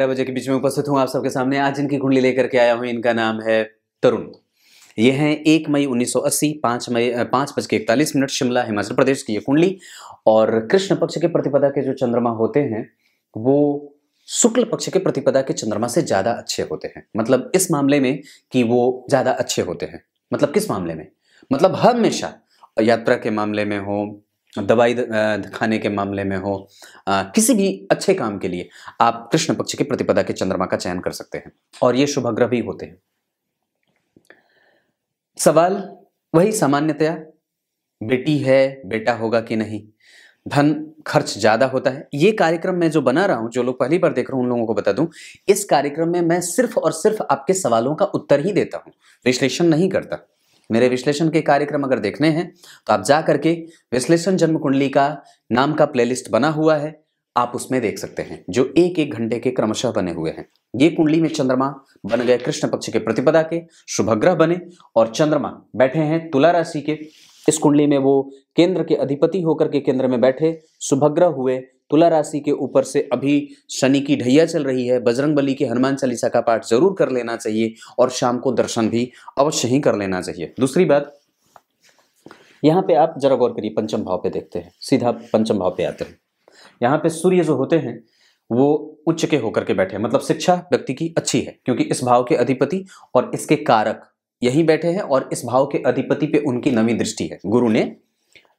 ग्यारह बजे के बीच में उपस्थित हूँ आप सबके सामने आज इनकी कुंडली लेकर के आया हूँ इनका नाम है तरुण यह है एक मई 1980 सौ अस्सी पाँच मई पाँच बज के इकतालीस मिनट शिमला हिमाचल प्रदेश की ये कुंडली और कृष्ण पक्ष के प्रतिपदा के जो चंद्रमा होते हैं वो शुक्ल पक्ष के प्रतिपदा के चंद्रमा से ज़्यादा अच्छे होते हैं मतलब इस मामले में कि वो ज़्यादा अच्छे होते हैं मतलब किस मामले में मतलब हमेशा यात्रा के मामले में हो दवाई खाने के मामले में हो आ, किसी भी अच्छे काम के लिए आप कृष्ण पक्ष के प्रतिपदा के चंद्रमा का चयन कर सकते हैं और ये शुभ ग्रह भी होते हैं सवाल वही सामान्यतया बेटी है बेटा होगा कि नहीं धन खर्च ज़्यादा होता है ये कार्यक्रम मैं जो बना रहा हूं जो लोग पहली बार देख रहे हैं उन लोगों को बता दूं इस कार्यक्रम में मैं सिर्फ और सिर्फ आपके सवालों का उत्तर ही देता हूँ विश्लेषण नहीं करता मेरे विश्लेषण के कार्यक्रम अगर देखने हैं तो आप जा करके विश्लेषण जन्म कुंडली का नाम का प्लेलिस्ट बना हुआ है आप उसमें देख सकते हैं जो एक एक घंटे के क्रमशः बने हुए हैं ये कुंडली में चंद्रमा बन गए कृष्ण पक्ष के प्रतिपदा के शुभग्रह बने और चंद्रमा बैठे हैं तुला राशि के इस कुंडली में वो केंद्र के अधिपति होकर के केंद्र में बैठे शुभग्रह हुए तुला राशि के ऊपर से अभी शनि की ढैया चल रही है बजरंग बली के हनुमान चालीसा का पाठ जरूर कर लेना चाहिए और शाम को दर्शन भी अवश्य ही कर लेना चाहिए दूसरी बात यहाँ पे आप जरा गौर करिए पंचम भाव पे देखते हैं सीधा पंचम भाव पे आते हैं यहाँ पे सूर्य जो होते हैं वो उच्च के होकर के बैठे हैं मतलब शिक्षा व्यक्ति की अच्छी है क्योंकि इस भाव के अधिपति और इसके कारक यहीं बैठे हैं और इस भाव के अधिपति पे उनकी नवी दृष्टि है गुरु ने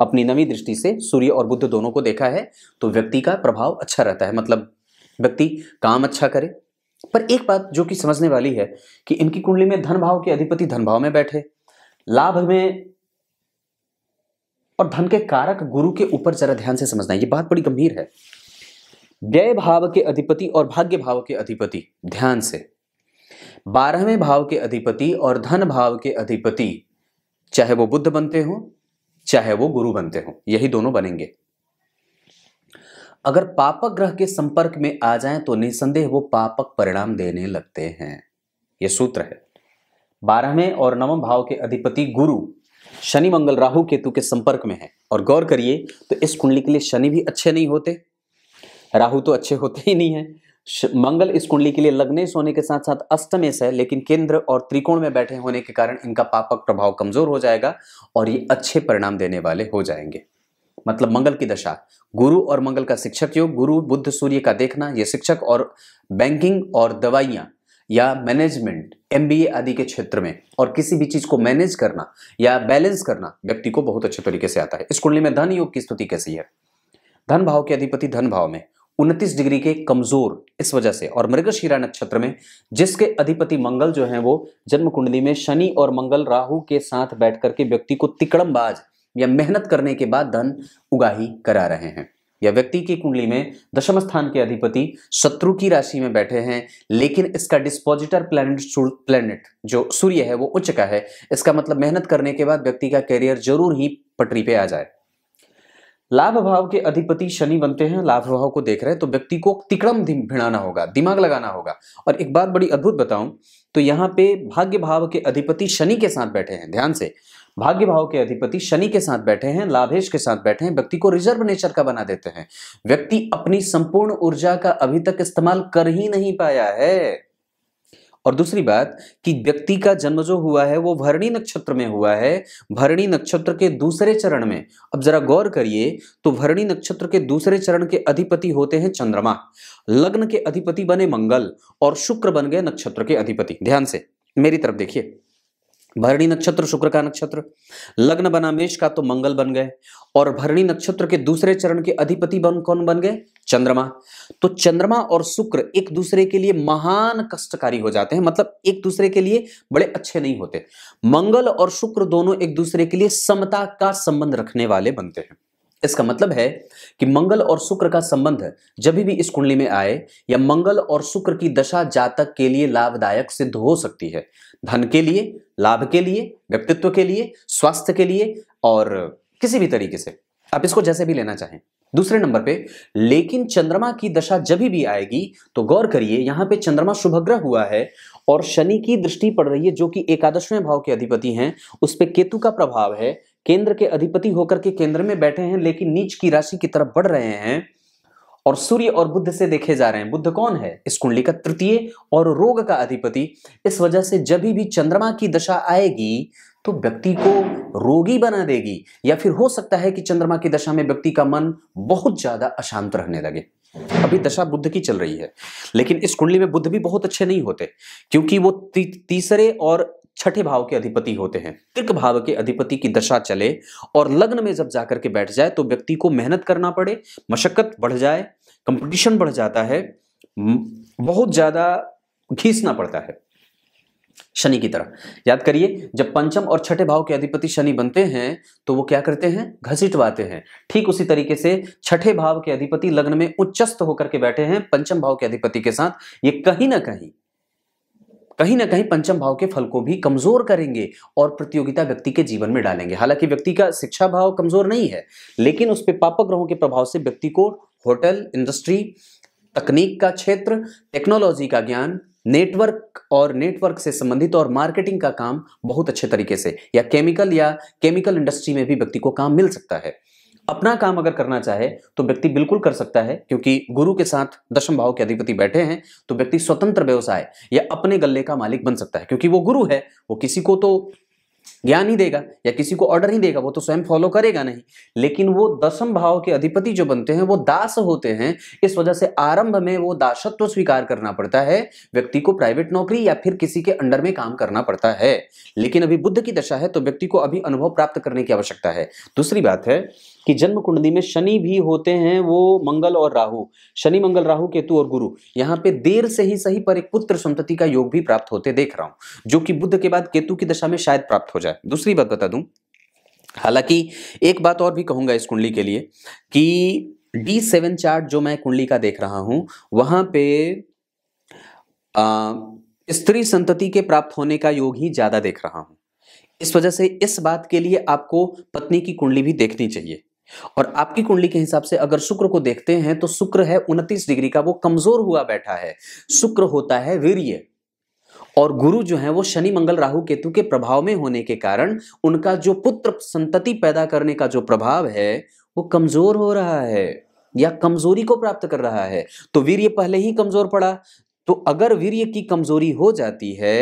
अपनी नवी दृष्टि से सूर्य और बुद्ध दोनों को देखा है तो व्यक्ति का प्रभाव अच्छा रहता है मतलब व्यक्ति काम अच्छा करे पर एक बात जो कि समझने वाली है कि इनकी कुंडली में धन भाव के अधिपति धन भाव में बैठे लाभ में और धन के कारक गुरु के ऊपर जरा ध्यान से समझना है ये बात बड़ी गंभीर है व्यय भाव के अधिपति और भाग्य भाव के अधिपति ध्यान से बारहवें भाव के अधिपति और धन भाव के अधिपति चाहे वो बुद्ध बनते हों चाहे वो गुरु बनते हो यही दोनों बनेंगे अगर पापक ग्रह के संपर्क में आ जाए तो निसंदेह वो पापक परिणाम देने लगते हैं ये सूत्र है बारहवें और नवम भाव के अधिपति गुरु शनि मंगल राहु केतु के संपर्क में है और गौर करिए तो इस कुंडली के लिए शनि भी अच्छे नहीं होते राहु तो अच्छे होते ही नहीं है मंगल इस कुंडली के लिए लग्नेश होने के साथ साथ अष्टमेश है लेकिन केंद्र और त्रिकोण में बैठे होने के कारण इनका पापक प्रभाव कमजोर हो जाएगा और ये अच्छे परिणाम देने वाले हो जाएंगे मतलब मंगल की दशा गुरु और मंगल का शिक्षक योग गुरु बुद्ध सूर्य का देखना ये शिक्षक और बैंकिंग और दवाइयाँ या मैनेजमेंट एम आदि के क्षेत्र में और किसी भी चीज को मैनेज करना या बैलेंस करना व्यक्ति को बहुत अच्छे तरीके से आता है इस कुंडली में धन योग की स्तुति कैसी है धन भाव के अधिपति धन भाव में उनतीस डिग्री के कमजोर इस वजह से और मृगशीरा नक्षत्र में जिसके अधिपति मंगल जो है वो जन्म कुंडली में शनि और मंगल राहु के साथ बैठ करके व्यक्ति को तिकड़मबाज या मेहनत करने के बाद धन उगाही करा रहे हैं या व्यक्ति की कुंडली में दशम स्थान के अधिपति शत्रु की राशि में बैठे हैं लेकिन इसका डिस्पोजिटर प्लैनेट प्लैनेट जो सूर्य है वो उच्च का है इसका मतलब मेहनत करने के बाद व्यक्ति का कैरियर जरूर ही पटरी पे आ जाए लाभ भाव के अधिपति शनि बनते हैं लाभ भाव को देख रहे हैं तो व्यक्ति को तिकड़म भिड़ाना होगा दिमाग लगाना होगा और एक बात बड़ी अद्भुत बताऊं तो यहाँ पे भाग्य भाव के अधिपति शनि के साथ बैठे हैं ध्यान से भाग्य भाव के अधिपति शनि के साथ बैठे हैं लाभेश के साथ बैठे हैं व्यक्ति को रिजर्व नेचर का बना देते हैं व्यक्ति अपनी संपूर्ण ऊर्जा का अभी तक इस्तेमाल कर ही नहीं पाया है और दूसरी बात कि व्यक्ति का जन्म जो हुआ है वो भरणी नक्षत्र में हुआ है भरणी नक्षत्र के दूसरे चरण में अब जरा गौर करिए तो भरणी नक्षत्र के दूसरे चरण के अधिपति होते हैं चंद्रमा लग्न के अधिपति बने मंगल और शुक्र बन गए नक्षत्र के अधिपति ध्यान से मेरी तरफ देखिए भरणी नक्षत्र शुक्र का नक्षत्र लग्न बना मेष का तो मंगल बन गए और भरणी नक्षत्र के दूसरे चरण के अधिपति बन कौन बन गए चंद्रमा तो चंद्रमा और शुक्र एक दूसरे के लिए महान कष्टकारी हो जाते हैं मतलब एक दूसरे के लिए बड़े अच्छे नहीं होते मंगल और शुक्र दोनों एक दूसरे के लिए समता का संबंध रखने वाले बनते हैं इसका मतलब है कि मंगल और शुक्र का संबंध जब भी इस कुंडली में आए या मंगल और शुक्र की दशा जातक के लिए लाभदायक सिद्ध हो सकती है धन के लिए लाभ के लिए व्यक्तित्व के लिए स्वास्थ्य के लिए और किसी भी तरीके से आप इसको जैसे भी लेना चाहें दूसरे नंबर पे लेकिन चंद्रमा की दशा जब भी आएगी तो गौर करिए यहां पे चंद्रमा शुभग्रह हुआ है और शनि की दृष्टि पड़ रही है जो कि एकादशवें भाव के अधिपति हैं उस पर केतु का प्रभाव है केंद्र के अधिपति होकर के केंद्र में बैठे हैं लेकिन नीच की राशि की तरफ बढ़ रहे हैं और सूर्य और बुद्ध से देखे जा रहे हैं बुद्ध कौन है इस कुंडली का तृतीय और रोग का अधिपति इस वजह से जब भी चंद्रमा की दशा आएगी तो व्यक्ति को रोगी बना देगी या फिर हो सकता है कि चंद्रमा की दशा में व्यक्ति का मन बहुत ज्यादा अशांत रहने लगे अभी दशा बुद्ध की चल रही है लेकिन इस कुंडली में बुद्ध भी बहुत अच्छे नहीं होते क्योंकि वो तीसरे और छठे भाव के अधिपति होते हैं त्रिक भाव के अधिपति की दशा चले और लग्न में जब जाकर के बैठ जाए तो व्यक्ति को मेहनत करना पड़े मशक्कत बढ़ जाए कंपटीशन बढ़ जाता है बहुत ज़्यादा घीसना पड़ता है शनि की तरह याद करिए जब पंचम और छठे भाव के अधिपति शनि बनते हैं तो वो क्या करते हैं घसीटवाते हैं ठीक उसी तरीके से छठे भाव के अधिपति लग्न में उच्चस्त होकर के बैठे हैं पंचम भाव के अधिपति के साथ ये कहीं ना कहीं कहीं ना कहीं पंचम भाव के फल को भी कमजोर करेंगे और प्रतियोगिता व्यक्ति के जीवन में डालेंगे हालांकि व्यक्ति का शिक्षा भाव कमजोर नहीं है लेकिन उस पर पापक ग्रहों के प्रभाव से व्यक्ति को होटल इंडस्ट्री तकनीक का क्षेत्र टेक्नोलॉजी का ज्ञान नेटवर्क और नेटवर्क से संबंधित और मार्केटिंग का काम बहुत अच्छे तरीके से या केमिकल या केमिकल इंडस्ट्री में भी व्यक्ति को काम मिल सकता है अपना काम अगर करना चाहे तो व्यक्ति बिल्कुल कर सकता है क्योंकि गुरु के साथ दशम भाव के अधिपति बैठे हैं तो व्यक्ति स्वतंत्र व्यवसाय या अपने गले का मालिक बन सकता है क्योंकि वो गुरु है वो किसी को तो ज्ञान ही देगा या किसी को ऑर्डर ही देगा वो तो स्वयं फॉलो करेगा नहीं लेकिन वो दसम भाव के अधिपति जो बनते हैं वो दास होते हैं इस वजह से आरंभ में वो दासत्व स्वीकार करना पड़ता है व्यक्ति को प्राइवेट नौकरी या फिर किसी के अंडर में काम करना पड़ता है लेकिन अभी बुद्ध की दशा है तो व्यक्ति को अभी अनुभव प्राप्त करने की आवश्यकता है दूसरी बात है कि जन्म कुंडली में शनि भी होते हैं वो मंगल और राहु शनि मंगल राहु केतु और गुरु यहाँ पे देर से ही सही पर एक पुत्र संतति का योग भी प्राप्त होते देख रहा हूं जो कि बुद्ध के बाद केतु की दशा में शायद प्राप्त हो जाए दूसरी बात बता दूं हालांकि एक बात और भी कहूंगा इस कुंडली के लिए कि डी सेवन चार्ट जो मैं कुंडली का देख रहा हूं वहां पे आ, स्त्री संतति के प्राप्त होने का योग ही ज्यादा देख रहा हूं इस वजह से इस बात के लिए आपको पत्नी की कुंडली भी देखनी चाहिए और आपकी कुंडली के हिसाब से अगर शुक्र को देखते हैं तो शुक्र है उनतीस डिग्री का वो कमजोर हुआ बैठा है शुक्र होता है वीर्य और गुरु जो है वो शनि मंगल राहु केतु के प्रभाव में होने के कारण उनका जो पुत्र संतति पैदा करने का जो प्रभाव है वो कमजोर हो रहा है या कमजोरी को प्राप्त कर रहा है तो वीर्य पहले ही कमजोर पड़ा तो अगर वीर्य की कमजोरी हो जाती है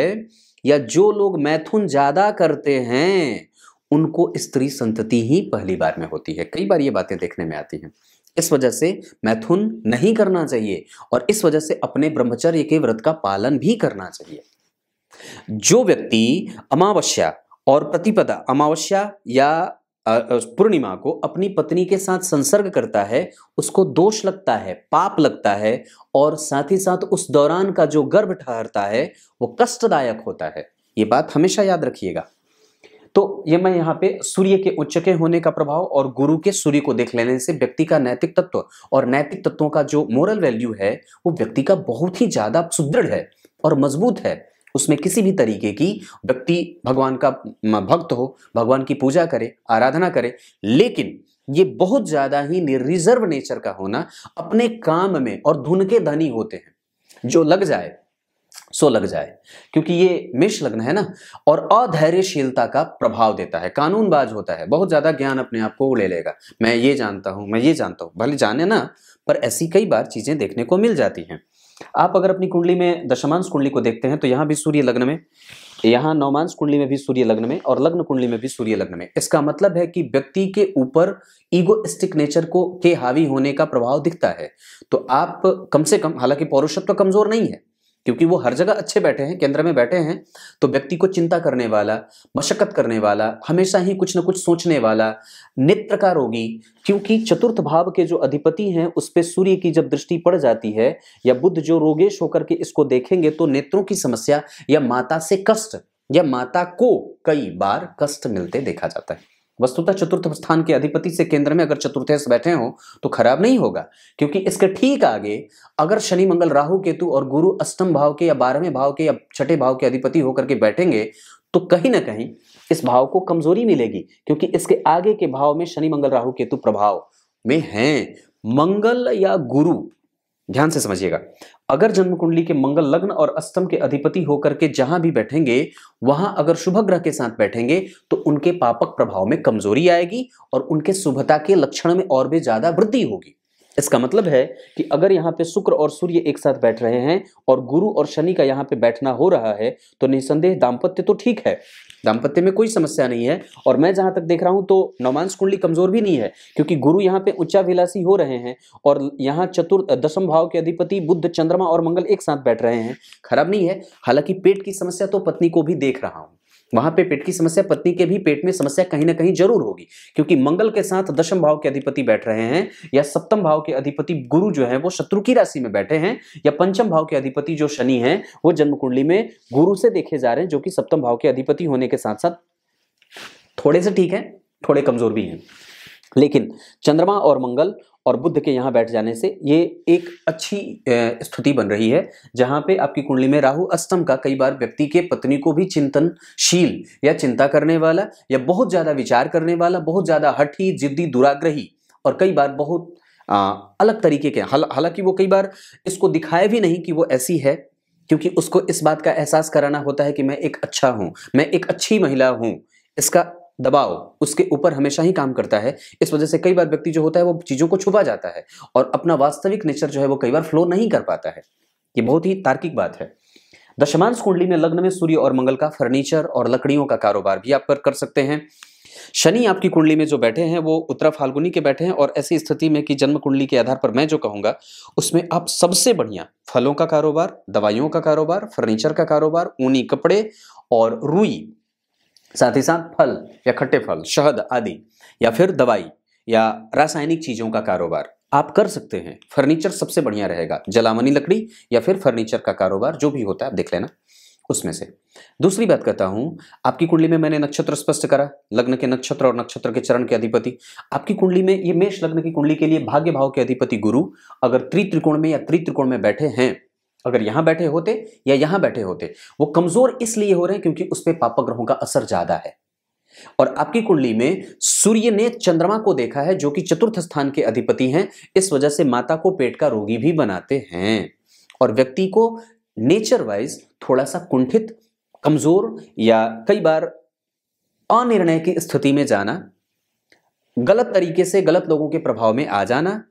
या जो लोग मैथुन ज्यादा करते हैं उनको स्त्री संतति ही पहली बार में होती है कई बार ये बातें देखने में आती हैं इस वजह से मैथुन नहीं करना चाहिए और इस वजह से अपने ब्रह्मचर्य के व्रत का पालन भी करना चाहिए जो व्यक्ति अमावस्या और प्रतिपदा अमावस्या या पूर्णिमा को अपनी पत्नी के साथ संसर्ग करता है उसको दोष लगता है पाप लगता है और साथ ही साथ उस दौरान का जो गर्भ ठहरता है वो कष्टदायक होता है ये बात हमेशा याद रखिएगा तो ये मैं यहाँ पे सूर्य के उच्च के होने का प्रभाव और गुरु के सूर्य को देख लेने से व्यक्ति का नैतिक तत्व और नैतिक तत्वों का जो मोरल वैल्यू है वो व्यक्ति का बहुत ही ज्यादा सुदृढ़ है और मजबूत है उसमें किसी भी तरीके की व्यक्ति भगवान का भक्त हो भगवान की पूजा करे आराधना करे लेकिन ये बहुत ज्यादा ही निर्रिजर्व नेचर का होना अपने काम में और धुन के धनी होते हैं जो लग जाए सो लग जाए क्योंकि ये मिश लग्न है ना और अधैर्यशीलता का प्रभाव देता है कानूनबाज होता है बहुत ज्यादा ज्ञान अपने आप को उड़े ले लेगा मैं ये जानता हूं मैं ये जानता हूं भले जाने ना पर ऐसी कई बार चीजें देखने को मिल जाती हैं आप अगर अपनी कुंडली में दशमांश कुंडली को देखते हैं तो यहां भी सूर्य लग्न में यहां नवमांश कुंडली में भी सूर्य लग्न में और लग्न कुंडली में भी सूर्य लग्न में इसका मतलब है कि व्यक्ति के ऊपर ईगोइस्टिक नेचर को के हावी होने का प्रभाव दिखता है तो आप कम से कम हालांकि पौरुषत्व कमजोर नहीं है क्योंकि वो हर जगह अच्छे बैठे हैं केंद्र में बैठे हैं तो व्यक्ति को चिंता करने वाला मशक्कत करने वाला हमेशा ही कुछ ना कुछ सोचने वाला नेत्र का रोगी क्योंकि चतुर्थ भाव के जो अधिपति हैं उस पर सूर्य की जब दृष्टि पड़ जाती है या बुद्ध जो रोगेश होकर के इसको देखेंगे तो नेत्रों की समस्या या माता से कष्ट या माता को कई बार कष्ट मिलते देखा जाता है वस्तुतः चतुर्थ स्थान के अधिपति से केंद्र में अगर चतुर्थेश बैठे हों तो खराब नहीं होगा क्योंकि इसके ठीक आगे अगर शनि मंगल राहु केतु और गुरु अष्टम भाव के या बारहवें भाव के या छठे भाव के अधिपति होकर के बैठेंगे तो कहीं ना कहीं इस भाव को कमजोरी मिलेगी क्योंकि इसके आगे के भाव में शनि मंगल राहु केतु प्रभाव में हैं मंगल या गुरु ध्यान से समझिएगा अगर जन्म कुंडली के मंगल लग्न और अष्टम के अधिपति होकर के जहां भी बैठेंगे वहां अगर शुभ ग्रह के साथ बैठेंगे तो उनके पापक प्रभाव में कमजोरी आएगी और उनके शुभता के लक्षण में और भी ज्यादा वृद्धि होगी इसका मतलब है कि अगर यहाँ पे शुक्र और सूर्य एक साथ बैठ रहे हैं और गुरु और शनि का यहाँ पे बैठना हो रहा है तो निसंदेह दाम्पत्य तो ठीक है दाम्पत्य में कोई समस्या नहीं है और मैं जहां तक देख रहा हूं तो नवमांश कुंडली कमजोर भी नहीं है क्योंकि गुरु यहाँ पे उच्चाभिलाषी हो रहे हैं और यहाँ चतुर्थ दशम भाव के अधिपति बुद्ध चंद्रमा और मंगल एक साथ बैठ रहे हैं खराब नहीं है हालांकि पेट की समस्या तो पत्नी को भी देख रहा हूं वहां पे पेट की समस्या पत्नी के भी पेट में समस्या कहीं ना कहीं जरूर होगी क्योंकि मंगल के साथ दशम भाव के अधिपति बैठ रहे हैं या सप्तम भाव के अधिपति गुरु जो है वो शत्रु की राशि में बैठे हैं या पंचम भाव के अधिपति जो शनि है वो जन्म कुंडली में गुरु से देखे जा रहे हैं जो कि सप्तम भाव के अधिपति होने के साथ साथ थोड़े से ठीक है थोड़े कमजोर भी हैं लेकिन चंद्रमा और मंगल और बुद्ध के यहाँ बैठ जाने से ये एक अच्छी स्थिति बन रही है जहाँ पे आपकी कुंडली में राहु अष्टम का कई बार व्यक्ति के पत्नी को भी चिंतनशील या चिंता करने वाला या बहुत ज़्यादा विचार करने वाला बहुत ज़्यादा हठी जिद्दी दुराग्रही और कई बार बहुत आ, अलग तरीके के हालांकि वो कई बार इसको दिखाए भी नहीं कि वो ऐसी है क्योंकि उसको इस बात का एहसास कराना होता है कि मैं एक अच्छा हूँ मैं एक अच्छी महिला हूँ इसका दबाव उसके ऊपर हमेशा ही काम करता है इस वजह से कई बार व्यक्ति जो होता है वो चीज़ों को छुपा जाता है और अपना वास्तविक नेचर जो है वो कई बार फ्लो नहीं कर पाता है ये बहुत ही तार्किक बात है दशमांश कुंडली में लग्न में सूर्य और मंगल का फर्नीचर और लकड़ियों का कारोबार भी आप पर कर सकते हैं शनि आपकी कुंडली में जो बैठे हैं वो उत्तरा फाल्गुनी के बैठे हैं और ऐसी स्थिति में कि जन्म कुंडली के आधार पर मैं जो कहूंगा उसमें आप सबसे बढ़िया फलों का कारोबार दवाइयों का कारोबार फर्नीचर का कारोबार ऊनी कपड़े और रुई साथ ही साथ फल या खट्टे फल शहद आदि या फिर दवाई या रासायनिक चीज़ों का कारोबार आप कर सकते हैं फर्नीचर सबसे बढ़िया रहेगा जलामनी लकड़ी या फिर फर्नीचर का कारोबार जो भी होता है आप देख लेना उसमें से दूसरी बात कहता हूं आपकी कुंडली में मैंने नक्षत्र स्पष्ट करा लग्न के नक्षत्र और नक्षत्र के चरण के अधिपति आपकी कुंडली में ये मेष लग्न की कुंडली के लिए भाग्य भाव के अधिपति गुरु अगर त्रित्रिकोण में या त्रित्रिकोण में बैठे हैं अगर यहां बैठे होते या यहां बैठे होते वो कमज़ोर इसलिए हो रहे हैं क्योंकि उस पर पापा ग्रहों का असर ज़्यादा है और आपकी कुंडली में सूर्य ने चंद्रमा को देखा है जो कि चतुर्थ स्थान के अधिपति हैं इस वजह से माता को पेट का रोगी भी बनाते हैं और व्यक्ति को नेचर वाइज थोड़ा सा कुंठित कमजोर या कई बार अनिर्णय की स्थिति में जाना गलत तरीके से गलत लोगों के प्रभाव में आ जाना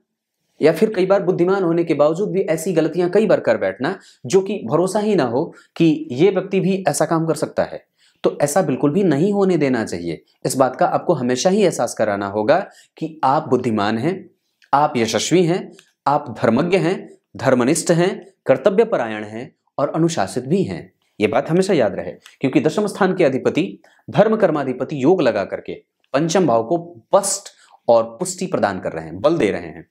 या फिर कई बार बुद्धिमान होने के बावजूद भी ऐसी गलतियां कई बार कर बैठना जो कि भरोसा ही ना हो कि ये व्यक्ति भी ऐसा काम कर सकता है तो ऐसा बिल्कुल भी नहीं होने देना चाहिए इस बात का आपको हमेशा ही एहसास कराना होगा कि आप बुद्धिमान हैं आप यशस्वी हैं आप धर्मज्ञ हैं धर्मनिष्ठ हैं कर्तव्यपरायण हैं और अनुशासित भी हैं ये बात हमेशा याद रहे क्योंकि दशम स्थान के अधिपति धर्म कर्माधिपति योग लगा करके पंचम भाव को पस्ट और पुष्टि प्रदान कर रहे हैं बल दे रहे हैं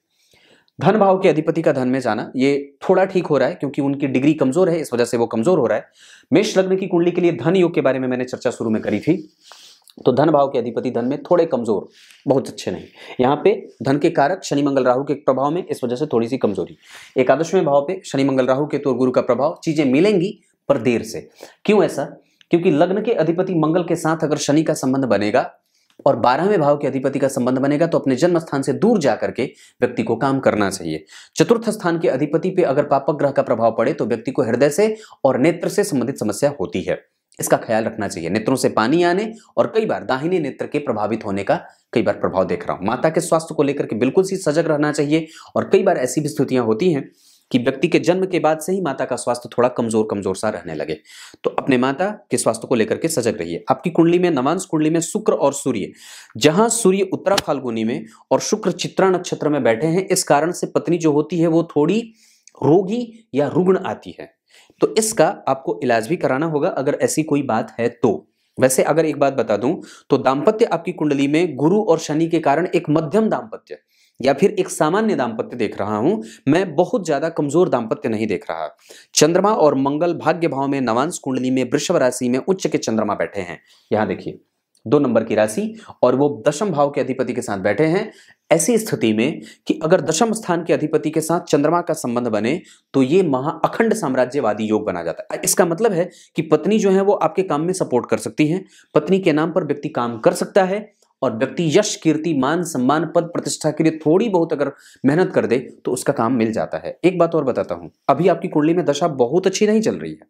धन भाव के अधिपति का धन में जाना ये थोड़ा ठीक हो रहा है क्योंकि उनकी डिग्री कमजोर है इस वजह से वो कमजोर हो रहा है मेष लग्न की कुंडली के लिए धन योग के बारे में मैंने चर्चा शुरू में करी थी तो धन भाव के अधिपति धन में थोड़े कमजोर बहुत अच्छे नहीं यहाँ पे धन के कारक शनि मंगल राहु के प्रभाव में इस वजह से थोड़ी सी कमजोरी एकादशवें भाव पे शनि मंगल राहु के तो गुरु का प्रभाव चीजें मिलेंगी पर देर से क्यों ऐसा क्योंकि लग्न के अधिपति मंगल के साथ अगर शनि का संबंध बनेगा और बारहवें भाव के अधिपति का संबंध बनेगा तो अपने जन्म स्थान से दूर जा करके व्यक्ति को काम करना चाहिए चतुर्थ स्थान के अधिपति पे अगर पापक ग्रह का प्रभाव पड़े तो व्यक्ति को हृदय से और नेत्र से संबंधित समस्या होती है इसका ख्याल रखना चाहिए नेत्रों से पानी आने और कई बार दाहिने नेत्र के प्रभावित होने का कई बार प्रभाव देख रहा हूं माता के स्वास्थ्य को लेकर के बिल्कुल सी सजग रहना चाहिए और कई बार ऐसी भी स्थितियां होती हैं कि व्यक्ति के जन्म के बाद से ही माता का स्वास्थ्य थोड़ा कमजोर कमजोर सा रहने लगे तो अपने माता के स्वास्थ्य को लेकर के सजग रहिए आपकी कुंडली में नवांश कुंडली में शुक्र और सूर्य जहां सूर्य उत्तरा फाल्गुनी में और शुक्र चित्रा नक्षत्र में बैठे हैं इस कारण से पत्नी जो होती है वो थोड़ी रोगी या रुग्ण आती है तो इसका आपको इलाज भी कराना होगा अगर ऐसी कोई बात है तो वैसे अगर एक बात बता दूं तो दाम्पत्य आपकी कुंडली में गुरु और शनि के कारण एक मध्यम दाम्पत्य या फिर एक सामान्य दाम्पत्य देख रहा हूं मैं बहुत ज्यादा कमजोर दाम्पत्य नहीं देख रहा चंद्रमा और मंगल भाग्य भाव में नवांश कुंडली में वृषभ राशि में उच्च के चंद्रमा बैठे हैं यहां देखिए दो नंबर की राशि और वो दशम भाव के अधिपति के साथ बैठे हैं ऐसी स्थिति में कि अगर दशम स्थान के अधिपति के साथ चंद्रमा का संबंध बने तो ये महा अखंड साम्राज्यवादी योग बना जाता है इसका मतलब है कि पत्नी जो है वो आपके काम में सपोर्ट कर सकती है पत्नी के नाम पर व्यक्ति काम कर सकता है और व्यक्ति यश कीर्ति मान सम्मान पद प्रतिष्ठा के लिए थोड़ी बहुत अगर मेहनत कर दे तो उसका काम मिल जाता है एक बात और बताता हूं अभी आपकी कुंडली में दशा बहुत अच्छी नहीं चल रही है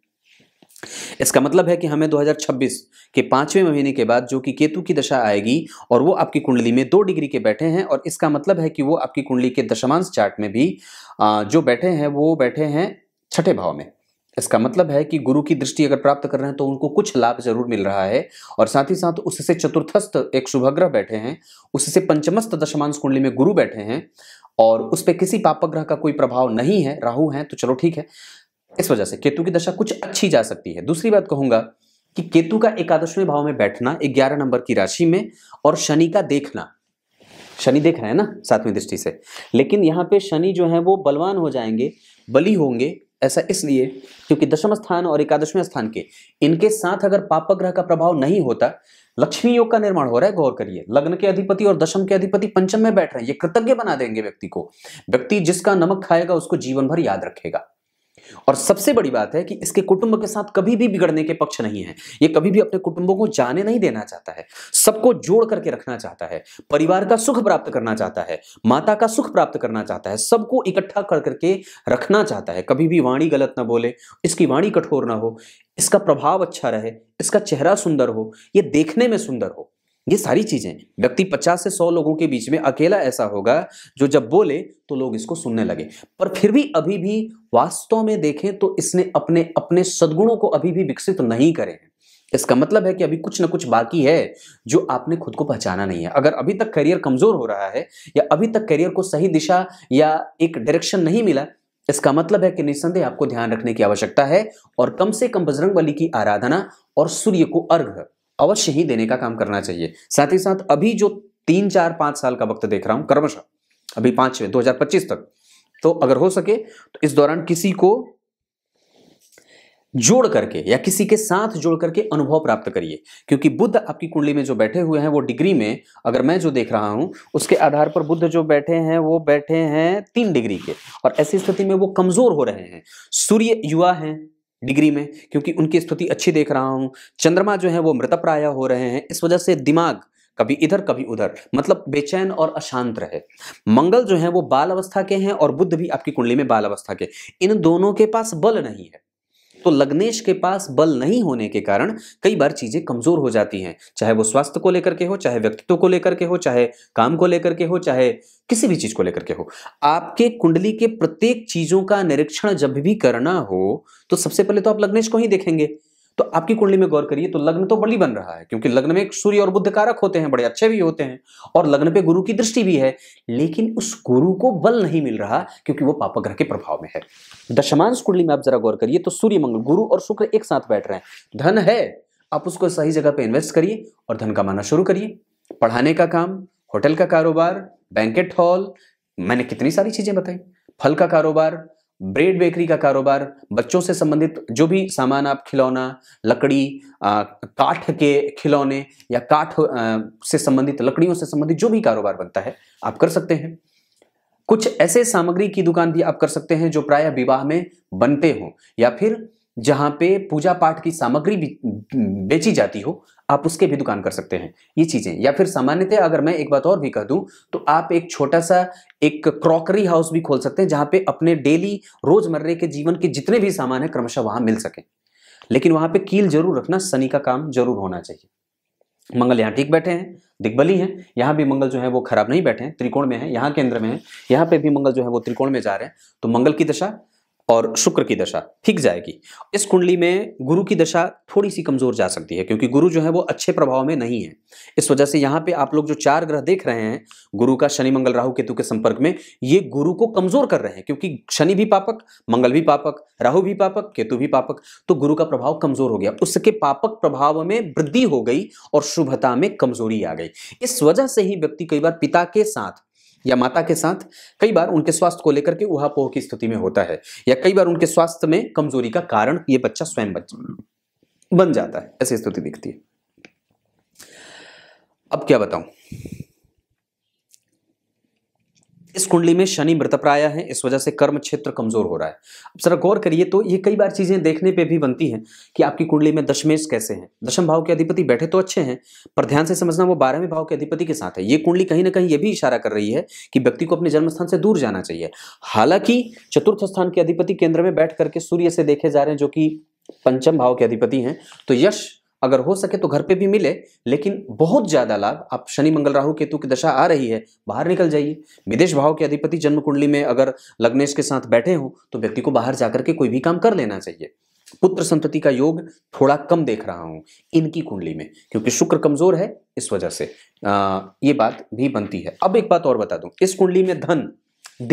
इसका मतलब है कि हमें 2026 के पांचवें महीने के बाद जो कि केतु की दशा आएगी और वो आपकी कुंडली में दो डिग्री के बैठे हैं और इसका मतलब है कि वो आपकी कुंडली के दशमांश चार्ट में भी जो बैठे हैं वो बैठे हैं छठे भाव में इसका मतलब है कि गुरु की दृष्टि अगर प्राप्त कर रहे हैं तो उनको कुछ लाभ जरूर मिल रहा है और साथ ही साथ उससे चतुर्थस्थ एक शुभग्रह बैठे हैं उससे पंचमस्थ दशमांश कुंडली में गुरु बैठे हैं और उस पर किसी पापग्रह का कोई प्रभाव नहीं है राहु है तो चलो ठीक है इस वजह से केतु की दशा कुछ अच्छी जा सकती है दूसरी बात कहूंगा कि केतु का एकादशवें भाव में बैठना ग्यारह नंबर की राशि में और शनि का देखना शनि देख रहे हैं ना सातवीं दृष्टि से लेकिन यहाँ पे शनि जो है वो बलवान हो जाएंगे बली होंगे ऐसा इसलिए क्योंकि दशम स्थान और एकादशवें स्थान के इनके साथ अगर पाप ग्रह का प्रभाव नहीं होता लक्ष्मी योग का निर्माण हो रहा है गौर करिए लग्न के अधिपति और दशम के अधिपति पंचम में बैठ रहे हैं ये कृतज्ञ बना देंगे व्यक्ति को व्यक्ति जिसका नमक खाएगा उसको जीवन भर याद रखेगा और सबसे बड़ी बात है कि इसके कुटुंब के साथ कभी भी बिगड़ने के पक्ष नहीं है ये कभी भी अपने कुटुंबों को जाने नहीं देना चाहता है सबको जोड़ करके रखना चाहता है परिवार का सुख प्राप्त करना चाहता है माता का सुख प्राप्त करना चाहता है सबको इकट्ठा कर करके रखना चाहता है कभी भी वाणी गलत ना बोले इसकी वाणी कठोर ना हो इसका प्रभाव अच्छा रहे इसका चेहरा सुंदर हो ये देखने में सुंदर हो ये सारी चीजें व्यक्ति 50 से 100 लोगों के बीच में अकेला ऐसा होगा जो जब बोले तो लोग इसको सुनने लगे पर फिर भी अभी भी वास्तव में देखें तो इसने अपने अपने सदगुणों को अभी भी विकसित नहीं करे हैं इसका मतलब है कि अभी कुछ ना कुछ बाकी है जो आपने खुद को पहचाना नहीं है अगर अभी तक करियर कमजोर हो रहा है या अभी तक करियर को सही दिशा या एक डायरेक्शन नहीं मिला इसका मतलब है कि निस्संदेह आपको ध्यान रखने की आवश्यकता है और कम से कम बजरंग बली की आराधना और सूर्य को अर्घ अवश्य ही देने का काम करना चाहिए साथ ही साथ अभी जो तीन चार पांच साल का वक्त देख रहा हूं कर्मश अभी पांच दो तक तो अगर हो सके तो इस दौरान किसी को जोड़ करके या किसी के साथ जोड़ करके अनुभव प्राप्त करिए क्योंकि बुद्ध आपकी कुंडली में जो बैठे हुए हैं वो डिग्री में अगर मैं जो देख रहा हूं उसके आधार पर बुद्ध जो बैठे हैं वो बैठे हैं तीन डिग्री के और ऐसी स्थिति में वो कमजोर हो रहे हैं सूर्य युवा हैं डिग्री में क्योंकि उनकी स्थिति अच्छी देख रहा हूँ चंद्रमा जो है वो मृतप्राय हो रहे हैं इस वजह से दिमाग कभी इधर कभी उधर मतलब बेचैन और अशांत रहे मंगल जो है वो बाल अवस्था के हैं और बुद्ध भी आपकी कुंडली में बाल अवस्था के इन दोनों के पास बल नहीं है तो लग्नेश के पास बल नहीं होने के कारण कई बार चीज़ें कमज़ोर हो जाती हैं चाहे वो स्वास्थ्य को लेकर के हो चाहे व्यक्तित्व को लेकर के हो चाहे काम को लेकर के हो चाहे किसी भी चीज़ को लेकर के हो आपके कुंडली के प्रत्येक चीज़ों का निरीक्षण जब भी करना हो तो सबसे पहले तो आप लग्नेश को ही देखेंगे तो आपकी कुंडली में गौर करिए तो लग्न तो बड़ी बन रहा है क्योंकि लग्न में सूर्य और बुद्ध कारक होते हैं बड़े अच्छे भी होते हैं और लग्न पे गुरु की दृष्टि भी है लेकिन उस गुरु को बल नहीं मिल रहा क्योंकि वो ग्रह के प्रभाव में है दशमांश कुंडली में आप जरा गौर करिए तो सूर्य मंगल गुरु और शुक्र एक साथ बैठ रहे हैं धन है आप उसको सही जगह पर इन्वेस्ट करिए और धन कमाना शुरू करिए पढ़ाने का काम होटल का कारोबार बैंकेट हॉल मैंने कितनी सारी चीज़ें बताई फल का कारोबार ब्रेड बेकरी का कारोबार बच्चों से संबंधित जो भी सामान आप खिलौना लकड़ी आ, काठ के खिलौने या काठ आ, से संबंधित लकड़ियों से संबंधित जो भी कारोबार बनता है आप कर सकते हैं कुछ ऐसे सामग्री की दुकान भी आप कर सकते हैं जो प्राय विवाह में बनते हो या फिर जहां पे पूजा पाठ की सामग्री भी बेची जाती हो आप उसके भी दुकान कर सकते हैं ये चीज़ें या फिर सामान्यतः अगर मैं एक बात और भी कह दूं तो आप एक छोटा सा एक क्रॉकरी हाउस भी खोल सकते हैं जहां पे अपने डेली रोजमर्रे के जीवन के जितने भी सामान है क्रमशः वहां मिल सके लेकिन वहां पे कील जरूर रखना शनि का काम जरूर होना चाहिए मंगल यहाँ ठीक बैठे हैं दिग्बली हैं यहाँ भी मंगल जो है वो खराब नहीं बैठे हैं त्रिकोण में है यहाँ केंद्र में है यहाँ पे भी मंगल जो है वो त्रिकोण में जा रहे हैं तो मंगल की दशा और शुक्र की दशा ठीक जाएगी इस कुंडली में गुरु की दशा थोड़ी सी कमज़ोर जा सकती है क्योंकि गुरु जो है वो अच्छे प्रभाव में नहीं है इस वजह से यहाँ पे आप लोग जो चार ग्रह देख रहे हैं गुरु का शनि मंगल राहु केतु के संपर्क में ये गुरु को कमज़ोर कर रहे हैं क्योंकि शनि भी पापक मंगल भी पापक राहु भी पापक केतु भी पापक तो गुरु का प्रभाव कमज़ोर हो गया उसके पापक प्रभाव में वृद्धि हो गई और शुभता में कमज़ोरी आ गई इस वजह से ही व्यक्ति कई बार पिता के साथ या माता के साथ कई बार उनके स्वास्थ्य को लेकर के उहापोह की स्थिति में होता है या कई बार उनके स्वास्थ्य में कमजोरी का कारण ये बच्चा स्वयं बच बन जाता है ऐसी स्थिति दिखती है अब क्या बताऊं इस कुंडली में शनि मृतप्राय है इस वजह से कर्म क्षेत्र कमजोर हो रहा है अब जरा गौर करिए तो ये कई बार चीजें देखने पे भी बनती हैं कि आपकी कुंडली में दशमेश कैसे हैं दशम भाव के अधिपति बैठे तो अच्छे हैं पर ध्यान से समझना वो बारहवें भाव के अधिपति के साथ है ये कुंडली कहीं ना कहीं ये भी इशारा कर रही है कि व्यक्ति को अपने जन्म स्थान से दूर जाना चाहिए हालांकि चतुर्थ स्थान के अधिपति केंद्र में बैठ करके सूर्य से देखे जा रहे हैं जो कि पंचम भाव के अधिपति हैं तो यश अगर हो सके तो घर पे भी मिले लेकिन बहुत ज़्यादा लाभ आप शनि मंगल राहु केतु की दशा आ रही है बाहर निकल जाइए विदेश भाव के अधिपति जन्म कुंडली में अगर लग्नेश के साथ बैठे हों तो व्यक्ति को बाहर जाकर के कोई भी काम कर लेना चाहिए पुत्र संतति का योग थोड़ा कम देख रहा हूं इनकी कुंडली में क्योंकि शुक्र कमजोर है इस वजह से आ, ये बात भी बनती है अब एक बात और बता दूं इस कुंडली में धन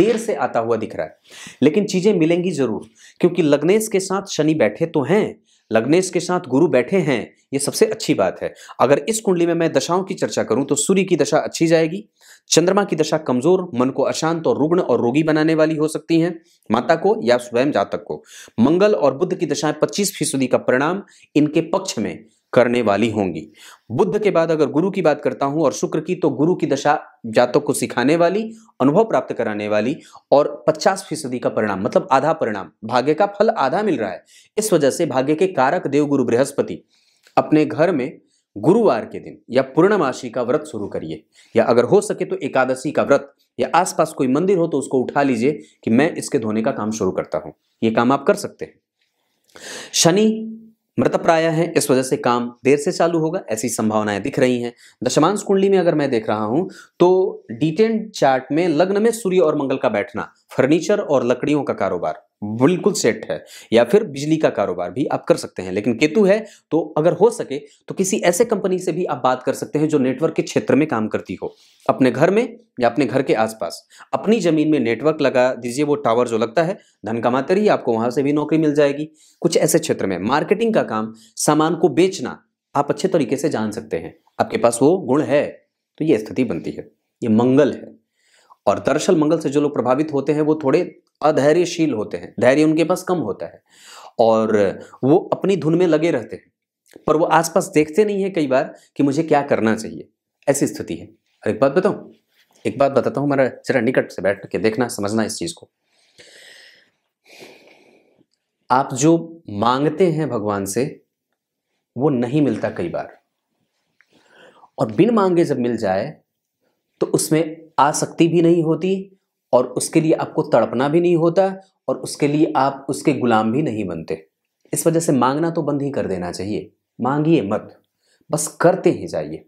देर से आता हुआ दिख रहा है लेकिन चीजें मिलेंगी जरूर क्योंकि लग्नेश के साथ शनि बैठे तो हैं लग्नेश के साथ गुरु बैठे हैं ये सबसे अच्छी बात है अगर इस कुंडली में मैं दशाओं की चर्चा करूं तो सूर्य की दशा अच्छी जाएगी चंद्रमा की दशा कमजोर मन को अशांत और रुग्ण और रोगी बनाने वाली हो सकती है माता को या स्वयं जातक को मंगल और बुद्ध की दशाएं 25 फीसदी का परिणाम इनके पक्ष में करने वाली होंगी बुद्ध के बाद अगर गुरु की बात करता हूं और शुक्र की तो गुरु की दशा जातक को सिखाने वाली अनुभव प्राप्त कराने वाली और 50 फीसदी का परिणाम मतलब आधा परिणाम भाग्य का फल आधा मिल रहा है इस वजह से भाग्य के कारक गुरु बृहस्पति अपने घर में गुरुवार के दिन या पूर्णमासी का व्रत शुरू करिए या अगर हो सके तो एकादशी का व्रत या आसपास कोई मंदिर हो तो उसको उठा लीजिए कि मैं इसके धोने का काम शुरू करता हूं ये काम आप कर सकते हैं शनि मृत प्राय है इस वजह से काम देर से चालू होगा ऐसी संभावनाएं दिख रही हैं दशमांश कुंडली में अगर मैं देख रहा हूं तो डिटेन चार्ट में लग्न में सूर्य और मंगल का बैठना फर्नीचर और लकड़ियों का कारोबार बिल्कुल सेट है या फिर बिजली का कारोबार भी आप कर सकते हैं लेकिन केतु है तो अगर हो सके तो किसी ऐसे कंपनी से भी आप बात कर सकते हैं जो नेटवर्क के क्षेत्र में काम करती हो अपने घर में या अपने घर के आसपास अपनी ज़मीन में नेटवर्क लगा दीजिए वो टावर जो लगता है धन कमाते रहिए आपको वहां से भी नौकरी मिल जाएगी कुछ ऐसे क्षेत्र में मार्केटिंग का काम सामान को बेचना आप अच्छे तरीके से जान सकते हैं आपके पास वो गुण है तो ये स्थिति बनती है ये मंगल है और दर्शल मंगल से जो लोग प्रभावित होते हैं वो थोड़े अधैर्यशील होते हैं धैर्य उनके पास कम होता है और वो अपनी धुन में लगे रहते हैं पर वो आसपास देखते नहीं है कई बार कि मुझे क्या करना चाहिए ऐसी स्थिति है और एक बात बताऊं एक बात बताता हूं हमारा जरा निकट से बैठ के देखना समझना इस चीज को आप जो मांगते हैं भगवान से वो नहीं मिलता कई बार और बिन मांगे जब मिल जाए तो उसमें आसक्ति भी नहीं होती और उसके लिए आपको तड़पना भी नहीं होता और उसके लिए आप उसके गुलाम भी नहीं बनते इस वजह से मांगना तो बंद ही कर देना चाहिए मांगिए मत बस करते ही जाइए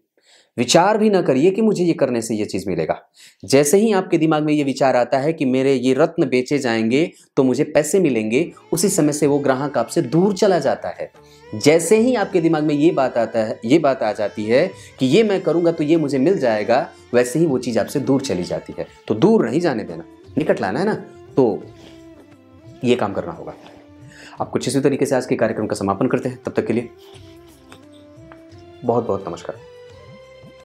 विचार भी ना करिए कि मुझे ये करने से ये चीज़ मिलेगा जैसे ही आपके दिमाग में ये विचार आता है कि मेरे ये रत्न बेचे जाएंगे तो मुझे पैसे मिलेंगे उसी समय से वो ग्राहक आपसे दूर चला जाता है जैसे ही आपके दिमाग में ये बात आता है ये बात आ जाती है कि ये मैं करूँगा तो ये मुझे मिल जाएगा वैसे ही वो चीज़ आपसे दूर चली जाती है तो दूर नहीं जाने देना निकट लाना है ना तो ये काम करना होगा आप कुछ इसी तरीके से आज के कार्यक्रम का समापन करते हैं तब तक के लिए बहुत बहुत नमस्कार